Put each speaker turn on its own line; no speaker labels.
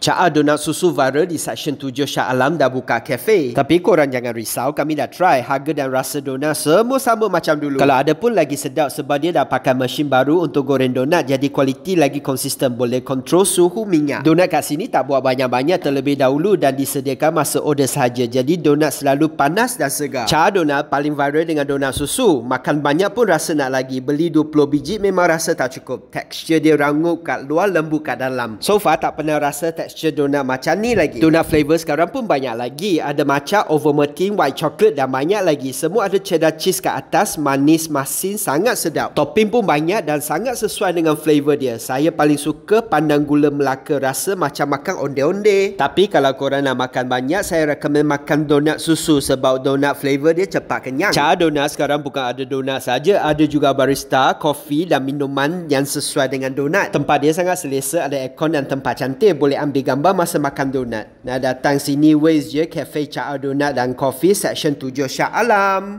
Cha'a donat susu viral di Seksyen 7 Shah Alam dah buka kafe. Tapi korang jangan risau, kami dah try. Harga dan rasa donat semua sama macam dulu. Kalau ada pun lagi sedap sebab dia dah pakai mesin baru untuk goreng donat jadi kualiti lagi konsisten boleh kontrol suhu minyak. Donat kat sini tak buat banyak-banyak terlebih dahulu dan disediakan masa order sahaja. Jadi donat selalu panas dan segar. Cha'a donat paling viral dengan donat susu. Makan banyak pun rasa nak lagi. Beli 20 biji memang rasa tak cukup. Tekstur dia rangup kat luar lembut kat dalam. So far tak pernah rasa te- texture donut macam ni lagi. Donut flavor sekarang pun banyak lagi. Ada matcha, overmelting, white chocolate dan banyak lagi. Semua ada cheddar cheese kat atas, manis, masin, sangat sedap. Topping pun banyak dan sangat sesuai dengan flavour dia. Saya paling suka pandan gula melaka rasa macam makan onde-onde. Tapi kalau korang nak makan banyak, saya rekomen makan donut susu sebab donut flavour dia cepat kenyang. Cara donut sekarang bukan ada donut saja, ada juga barista, kopi dan minuman yang sesuai dengan donut. Tempat dia sangat selesa, ada aircon dan tempat cantik. Boleh ambil digambar masa makan donat. Nah, datang sini Waze je, Cafe Cha'a Donat dan Coffee, Section 7 Shah Alam.